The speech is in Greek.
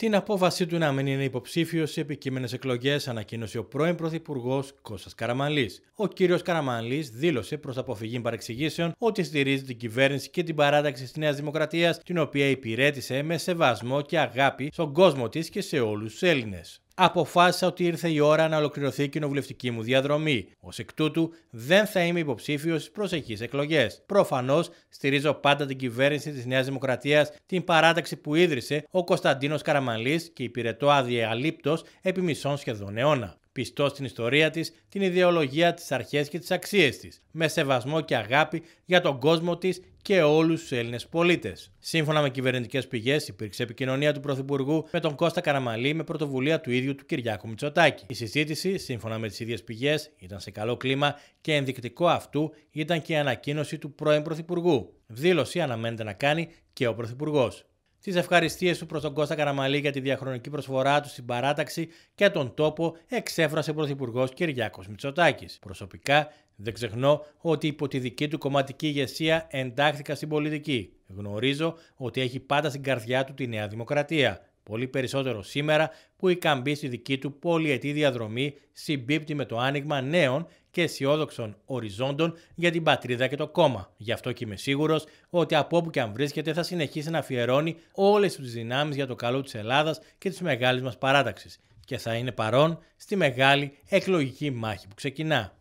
την απόφασή του να μην είναι υποψήφιος σε επικείμενες εκλογές, ανακοίνωσε ο πρώην Πρωθυπουργός Κώστας Καραμαλής. Ο κύριος Καραμαλής δήλωσε προς αποφυγή παρεξηγήσεων ότι στηρίζει την κυβέρνηση και την παράταξη της Νέας Δημοκρατίας, την οποία υπηρέτησε με σεβασμό και αγάπη στον κόσμο της και σε όλους τους Έλληνες αποφάσισα ότι ήρθε η ώρα να ολοκληρωθεί η κοινοβουλευτική μου διαδρομή. Ως εκ τούτου, δεν θα είμαι υποψήφιος στις προσεχείς εκλογές. Προφανώς, στηρίζω πάντα την κυβέρνηση της Νέας Δημοκρατίας, την παράταξη που ίδρυσε ο Κωνσταντίνος Καραμαλής και υπηρετώ αδιαλείπτως επί μισών σχεδόν αιώνα πιστό στην ιστορία της, την ιδεολογία, τις αρχές και τις αξίες της, με σεβασμό και αγάπη για τον κόσμο της και όλους τους Έλληνες πολίτες. Σύμφωνα με κυβερνητικές πηγές, υπήρξε επικοινωνία του Πρωθυπουργού με τον Κώστα Καραμαλή με πρωτοβουλία του ίδιου του Κυριάκου Μητσοτάκη. Η συζήτηση, σύμφωνα με τις ίδιες πηγές, ήταν σε καλό κλίμα και ενδεικτικό αυτού ήταν και η ανακοίνωση του πρώην Πρωθυπουργού. Δήλωση αναμένεται να κάνει και ο Πρωθυπουργός τις ευχαριστίες του προς τον Κώστα Καραμαλή για τη διαχρονική προσφορά του στην παράταξη και τον τόπο εξέφρασε ο Πρωθυπουργός Κυριάκος Μητσοτάκης. Προσωπικά δεν ξεχνώ ότι υπό τη δική του κομματική ηγεσία εντάχθηκα στην πολιτική. Γνωρίζω ότι έχει πάντα στην καρδιά του τη Νέα Δημοκρατία. Πολύ περισσότερο σήμερα που η Καμπή στη δική του πολυετή διαδρομή συμπίπτει με το άνοιγμα νέων και αισιόδοξων οριζόντων για την πατρίδα και το κόμμα. Γι' αυτό και είμαι σίγουρος ότι από όπου και αν βρίσκεται θα συνεχίσει να αφιερώνει όλες τι δυνάμεις για το καλό της Ελλάδας και της μεγάλης μας παράταξης και θα είναι παρόν στη μεγάλη εκλογική μάχη που ξεκινά.